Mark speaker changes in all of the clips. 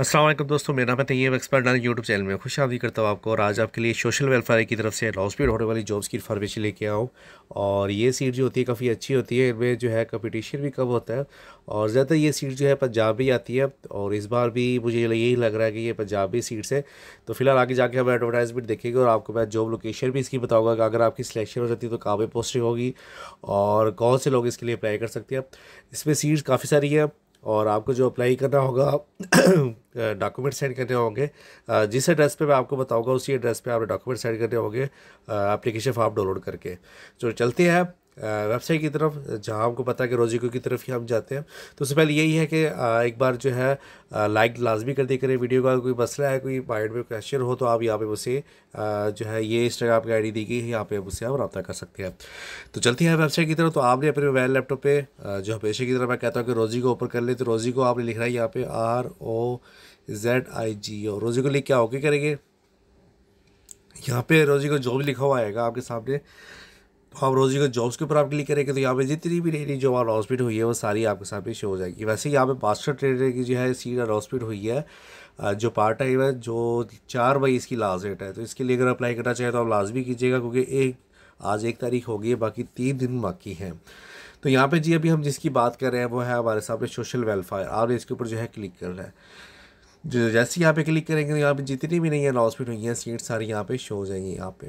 Speaker 1: असलम दोस्तों मेरा है तैयब एक्सपर्ट डाल यूट्यूब चैनल में खुश आदि करता हूँ आपको और आज आपके लिए सोशल वेलफेयर की तरफ से लॉस होने वाली जॉब्स की इन्फॉर्मेशन लेके आऊँ और ये सीट जो होती है काफ़ी अच्छी होती है इनमें जो है कंपटीशन भी कम होता है और ज़्यादातर ये सीट जो है पंजाब ही आती है और इस बार भी मुझे यही लग रहा है कि ये पंजाबी सीट्स है तो फिलहाल आगे जाके हम एडवर्टाइजमेंट देखेंगे और आपको मैं जॉब लोकेशन भी इसकी बताऊँगा कि अगर आपकी सिलेक्शन हो जाती है तो कहाँ पर पोस्टिंग होगी और कौन से लोग इसके लिए अप्लाई कर सकते हैं इसमें सीट्स काफ़ी सारी हैं और आपको जो अप्लाई करना होगा डॉक्यूमेंट सेंड करने होंगे जिस एड्रेस पे मैं आपको बताऊंगा उसी एड्रेस पे आपने डॉक्यूमेंट सेंड करने होंगे एप्लीकेशन फॉर्म डाउनलोड करके तो चलते हैं वेबसाइट की तरफ जहाँ आपको पता है कि रोजिको की तरफ ही हम जाते हैं तो उससे पहले यही है कि एक बार जो है लाइक लाजमी कर दिया करें वीडियो का कोई मसला है कोई माइंड में क्वेश्चन हो तो आप यहाँ पे उसे जो है ये इंस्टाग्राम की आई दी गई यहाँ पे उसे आप रब्ता कर सकते हैं तो चलती है वेबसाइट की तरफ तो आपने अपने मोबाइल लैपटॉप पर जो हमेशा की तरफ मैं कहता हूँ कि रोजी को ओपन कर ले तो रोजी को आपने लिखना है यहाँ पर आर ओ जेड आई जी ओ रोजी को लिख के ओके करेंगे यहाँ पे रोजी को जो भी लिखा हुआ आएगा आपके सामने आप रोजी को जॉब्स के ऊपर आप क्लिक करेंगे तो यहाँ पे जितनी भी नई नई जॉब अनाउंसमेंट हुई है वो सारी आपके सामने शो हो जाएगी वैसे यहाँ पे मास्टर ट्रेडर की जो है सीट अनाउंसमेंट हुई है जो पार्ट टाइम है जो चार मई इसकी लास्ट डेट है तो इसके लिए अगर अप्लाई करना चाहें तो आप लाजमी कीजिएगा क्योंकि एक आज एक तारीख होगी है बाकी तीन दिन बाकी हैं तो यहाँ पे जी अभी हम जिसकी बात कर रहे हैं वो है हमारे सामने सोशल वेलफेयर आपने इसके ऊपर जो है क्लिक कर रहे है जो जैसे यहाँ पे क्लिक करेंगे तो यहाँ पे जितनी भी नई अनाउंसमेंट हुई हैं सीट सारी यहाँ पे शो हो जाएंगी यहाँ पे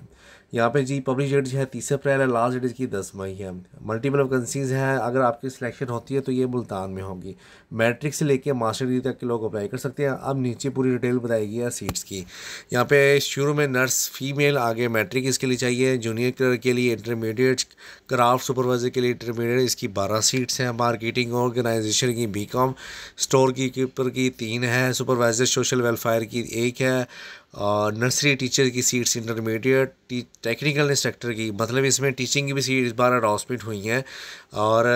Speaker 1: यहाँ पे जी पब्लिश डेट जो है तीस अप्रैल है लास्ट डेट इसकी दस मई है मल्टीपल वैकेंसीज हैं अगर आपकी सिलेक्शन होती है तो ये मुल्तान में होगी मैट्रिक से लेके मास्टर डिग्री तक के लोग अप्लाई कर सकते हैं अब नीचे पूरी डिटेल बताएगी है सीट्स की यहाँ पे शुरू में नर्स फीमेल आगे मैट्रिक इसके लिए चाहिए जूनियर क्लर्क के लिए इंटरमीडिएट क्राफ्ट सुपरवाइजर के लिए इंटरमीडिएट इसकी बारह सीट्स हैं मार्केटिंग ऑर्गेनाइजेशन की बी स्टोर की कीपर की तीन है सुपरवाइज सुपरवाइजर सोशल वेलफेयर की एक है और नर्सरी टीचर की सीट्स इंटरमीडिएट टेक्निकल इंस्ट्रक्टर की मतलब इसमें टीचिंग की भी सीट इस बार अनाउंसमेंट हुई हैं और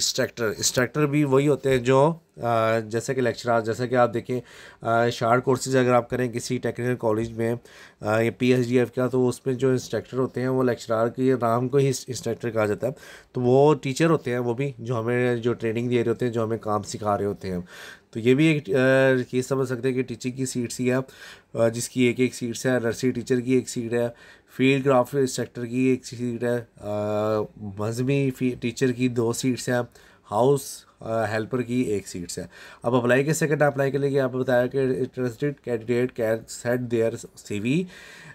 Speaker 1: इंस्ट्रक्टर इंस्ट्रक्टर भी वही होते हैं जो जैसे कि लेक्चरार जैसे कि आप देखें शार्ट कोर्सेज अगर आप करें किसी टेक्निकल कॉलेज में या पी एच डी एफ का तो उसमें जो इंस्ट्रक्टर होते हैं वो लेक्चरार के नाम को ही इंस्ट्रक्टर कहा जाता है तो वो टीचर होते हैं वो भी जो हमें जो ट्रेनिंग दे रहे होते हैं जो हमें काम सिखा रहे होते हैं तो ये भी एक ये समझ सकते हैं कि टीचिंग की सीट्स ही है जिसकी एक एक सीट्स है नर्सरी टीचर की एक सीट है फील्ड क्राफ्ट इंस्ट्रक्टर की एक सीट है मजहबी टीचर की दो सीट्स हैं हाउस हेल्पर की एक सीट्स है अब अप्लाई के सेकंड अप्लाई के लिए आप बताया कि interested candidate can send their CV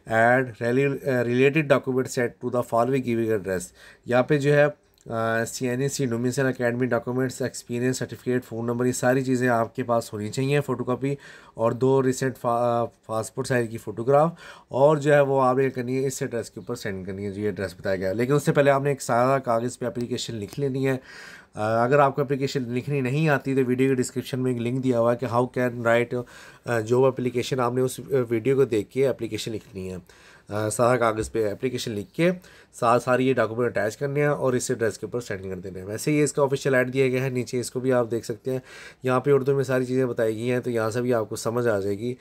Speaker 1: and related document send to the following giving address यहाँ पे जो है C N S C domicile academy documents experience certificate phone number ये सारी चीज़ें आपके पास होनी चाहिए फ़ोटोकॉपी और दो रिसेंट पासपोर्ट साइज़ की फ़ोटोग्राफ और जो है वो आप ये करनी है इस एड्रेस के ऊपर सेंड करनी है जो ये एड्रेस बताया गया लेकिन उससे पहले आपने एक सारा कागज़ पर अप्लीकेशन लिख लेनी है अगर आपको एप्लीकेशन लिखनी नहीं आती तो वीडियो के डिस्क्रिप्शन में एक लिंक दिया हुआ है कि how can write job application आपने उस वीडियो को देख के एप्लीकेशन लिखनी है सारा कागज़ पे एप्लीकेशन लिख के साथ सारी ये डॉक्यूमेंट अटैच करने हैं और इस एड्रेस के ऊपर सेंड कर देने हैं वैसे ही इसका ऑफिशियल ऐड दिया गया है नीचे इसको भी आप देख सकते हैं यहाँ पे उर्दू में सारी चीज़ें बताई गई हैं तो यहाँ से भी आपको समझ आ जाएगी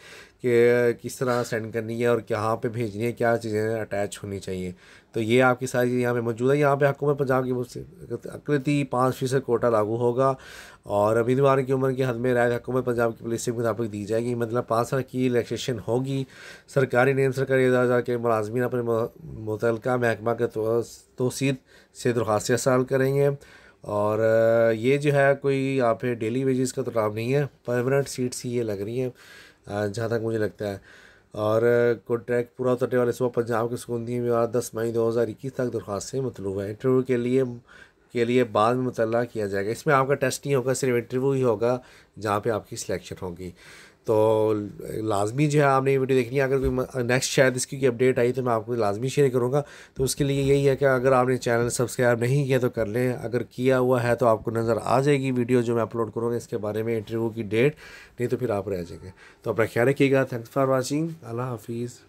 Speaker 1: कि किस तरह सेंड करनी है और कहाँ पर भेजनी है क्या चीज़ें अटैच होनी चाहिए तो ये आपकी सारी चीज़ें यहाँ पर मौजूद है यहाँ पर हकूमत पंजाब की आकृति पाँच फीसद कोटा लागू होगा और उम्मीदवार की उम्र के हद में राय हकूमत पंजाब की पुलिस के मुताबिक दी जाएगी मतलब पाँच साल की रिलैक्सेशन होगी सरकारी नियम सरकारी अदारा के मुलाजमी अपने मुतल महकमा के तो, तोसीद से दरख्वास्त साल करेंगे और ये जो है कोई आप डेली वेजेस का तो काम नहीं है परमानेंट सीट्स ही ये लग रही हैं जहाँ तक मुझे लगता है और कॉन्ट्रैक्ट पूरा उतरने वाले सुबह पंजाब के सुकून में दस मई दो हज़ार इक्कीस तक दरख्वास्तें मतलूब हैं इंटरव्यू के लिए के लिए बाद में मुतल किया जाएगा इसमें आपका टेस्ट नहीं होगा सिर्फ इंटरव्यू ही होगा जहाँ पर आपकी सिलेक्शन होगी तो लाजमी जो है आपने ये वीडियो देखनी है अगर कोई नेक्स्ट शायद इसकी की अपडेट आई तो मैं आपको लाजमी शेयर करूँगा तो उसके लिए यही है कि अगर आपने चैनल सब्सक्राइब नहीं किया तो कर लें अगर किया हुआ है तो आपको नज़र आ जाएगी वीडियो जो मैं अपलोड करूँगा इसके बारे में इंटरव्यू की डेट नहीं तो फिर आप रह जाएंगे तो अपना ख्याल रखिएगा थैंक्स फॉर वॉचिंग अल्लाह हाफिज़